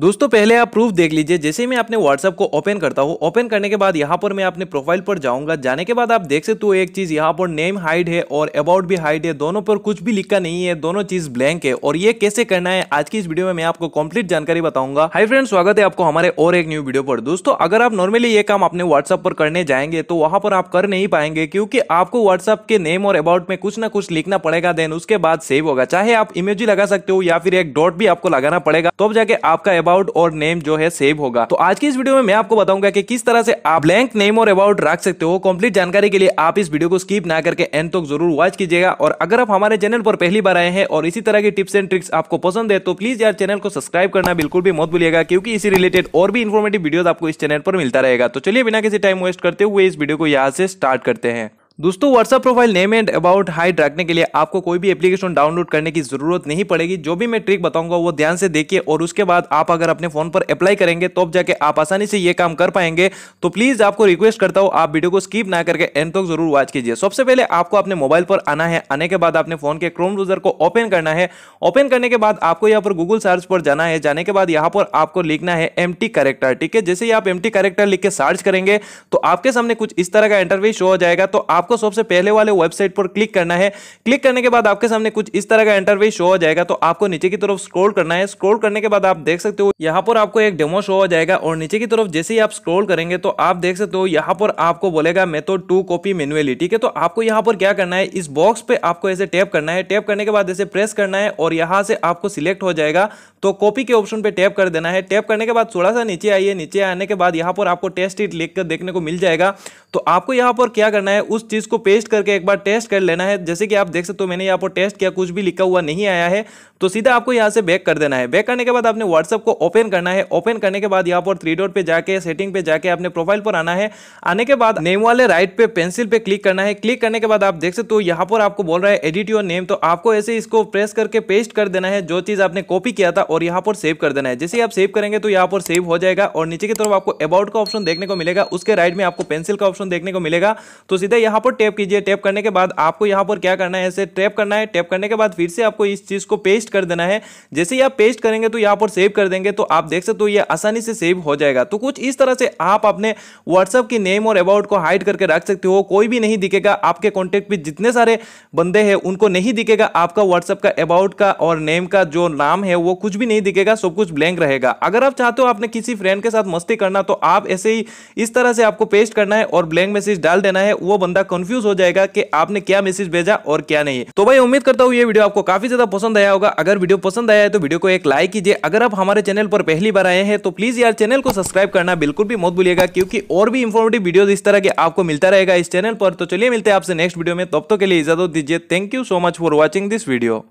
दोस्तों पहले आप प्रूफ देख लीजिए जैसे मैं अपने व्हाट्सअप को ओपन करता हूँ ओपन करने के बाद यहाँ पर मैं अपने प्रोफाइल पर जाऊंगा जाने के बाद आप देख सकते हो एक चीज़ यहाँ पर नेम हाइड है और अबाउट भी हाइड है दोनों पर कुछ भी लिखा नहीं है दोनों चीज़ ब्लैंक है और ये कैसे करना है आज की इस वीडियो में मैं आपको कम्प्लीट जानकारी बताऊंगा हाई फ्रेंड स्वागत है आपको हमारे और एक न्यू वीडियो पर दोस्तों अगर आप नॉर्मली ये काम अपने व्हाट्सअप पर करने जाएंगे तो वहाँ पर आप कर नहीं पाएंगे क्योंकि आपको व्हाट्सअप के नेम और अबाउट में कुछ ना कुछ लिखना पड़ेगा देन उसके बाद सेव होगा चाहे आप इमेज लगा सकते हो या फिर एक डॉट भी आपको लगाना पड़ेगा तब तो जाके आपका अबाउट और नेम जो है सेव होगा तो आज की इस वीडियो में मैं आपको बताऊंगा कि किस तरह से आप ब्लैंक नेम और अबाउट रख सकते हो कंप्लीट जानकारी के लिए आप इस वीडियो को स्किप ना करके एंड तक जरूर वॉच कीजिएगा और अगर आप हमारे चैनल पर पहली बार आए हैं और इसी तरह की टिप्स एंड ट्रिक्स आपको पसंद है तो प्लीज यार चैनल को सब्सक्राइब करना बिल्कुल भी मत भूलिएगा क्योंकि इसी रिलेटेड और भी इन्फॉर्मेटिव वीडियो आपको इस चैनल पर मिलता रहेगा तो चलिए बिना किसी टाइम वेस्ट करते हुए इस वीडियो को यहाँ से स्टार्ट करते हैं दोस्तों WhatsApp profile name and about हाइट रखने के लिए आपको कोई भी एप्लीकेशन डाउनलोड करने की जरूरत नहीं पड़ेगी जो भी मैं ट्रिक बताऊंगा वो ध्यान से देखिए और उसके बाद आप अगर अपने फोन पर अप्लाई करेंगे तो जाके आप आसानी से ये काम कर पाएंगे तो प्लीज आपको रिक्वेस्ट करता हूँ आप वीडियो को स्किप ना करके एंड तक जरूर वॉच कीजिए सबसे पहले आपको अपने मोबाइल पर आना है आने के बाद अपने फोन के क्रोम ब्राउजर को ओपन करना है ओपन करने के बाद आपको यहाँ पर गूगल सर्च पर जाना है जाने के बाद यहाँ पर आपको लिखना है एम टी ठीक है जैसे ही आप एम टी लिख के सर्च करेंगे तो आपके सामने कुछ इस तरह का इंटरव्यू शो हो जाएगा तो आप आपको सबसे पहले वाले वेबसाइट पर क्लिक करना है क्लिक करने के बाद आपके सामने कुछ इस तरह का इंटरव्यू शो हो जाएगा तो आपको नीचे की तरफ स्क्रोल करना है स्क्रोल करने के बाद आप देख सकते हो यहाँ पर आपको एक डेमो शो हो जाएगा और नीचे की तरफ जैसे ही आप स्क्रोल करेंगे तो आप देख सकते हो यहाँ पर आपको बोलेगा मेथड टू कॉपी मेनुअली ठीक है तो आपको यहाँ पर क्या करना है इस बॉक्स पे आपको ऐसे टैप करना है टैप करने के बाद ऐसे प्रेस करना है और यहाँ से आपको सिलेक्ट हो जाएगा तो कॉपी के ऑप्शन पे टैप कर देना है टैप करने के बाद थोड़ा सा नीचे आइए नीचे आने के बाद यहाँ पर आपको टेस्ट इट लिख कर देखने को मिल जाएगा तो आपको यहाँ पर क्या करना है उस चीज चीज़ को पेस्ट करके एक बार टेस्ट कर लेना है जैसे कि आप देख सकते हो मैंने यहाँ पर टेस्ट किया कुछ भी लिखा हुआ नहीं आया है तो सीधा आपको यहाँ से बैक कर देना है बैक करने के बाद आपने व्हाट्सअप को ओपन करना है ओपन करने के बाद यहाँ पर थ्री डोर पे जाके सेटिंग पे जाके आपने प्रोफाइल पर आना है आने के बाद नेम वाले राइट पे पेंसिल पे क्लिक करना है क्लिक करने के बाद आप देख सकते हो यहाँ पर आपको बोल रहा है एडिट योर नेम तो आपको ऐसे इसको प्रेस करके पेस्ट कर देना है जो चीज़ आपने कॉपी किया था और यहाँ पर सेव कर देना है जैसे आप सेव करेंगे तो यहाँ पर सेव हो जाएगा और नीचे की तरफ आपको अबाउट का ऑप्शन देखने को मिलेगा उसके राइट में आपको पेंसिल का ऑप्शन देखने को मिलेगा तो सीधा यहाँ यहाँ पर टैप कीजिए टैप करने के बाद आपको यहाँ पर क्या करना है ऐसे टैप करना है टैप करने के बाद फिर से आपको इस चीज़ को पेस्ट कर देना है जैसे ही आप पेस्ट करेंगे तो यहाँ पर सेव कर देंगे तो आप देख सकते हो ये आसानी से सेव हो जाएगा तो कुछ इस तरह से आप अपने व्हाट्सअप की नेम और अबाउट को हाइड करके रख सकते हो कोई भी नहीं दिखेगा आपके कॉन्टैक्ट भी जितने सारे बंदे हैं उनको नहीं दिखेगा आपका व्हाट्सअप का अबाउट का और नेम का जो नाम है वो कुछ भी नहीं दिखेगा सब कुछ ब्लैंक रहेगा अगर आप चाहते हो आपने किसी फ्रेंड के साथ मस्ती करना तो आप ऐसे ही इस तरह से आपको पेस्ट करना है और ब्लैंक मैसेज डाल देना है वो बंदा कंफ्यूज हो जाएगा कि आपने क्या मैसेज भेजा और क्या नहीं तो भाई उम्मीद करता हूँ ये वीडियो आपको काफी ज्यादा पसंद आया होगा अगर वीडियो पसंद आया है तो वीडियो को एक लाइक कीजिए अगर आप हमारे चैनल पर पहली बार आए हैं तो प्लीज यार चैनल को सब्सक्राइब करना बिल्कुल भी मत भूलिएगा क्योंकि और भी इन्फॉर्मेटिव वीडियो इस तरह के आपको मिलता रहेगा इस चैनल पर तो चलिए मिलते हैं आपसे नेक्स्ट वीडियो में तब तो के लिए इजाजत दीजिए thank you so much for watching this video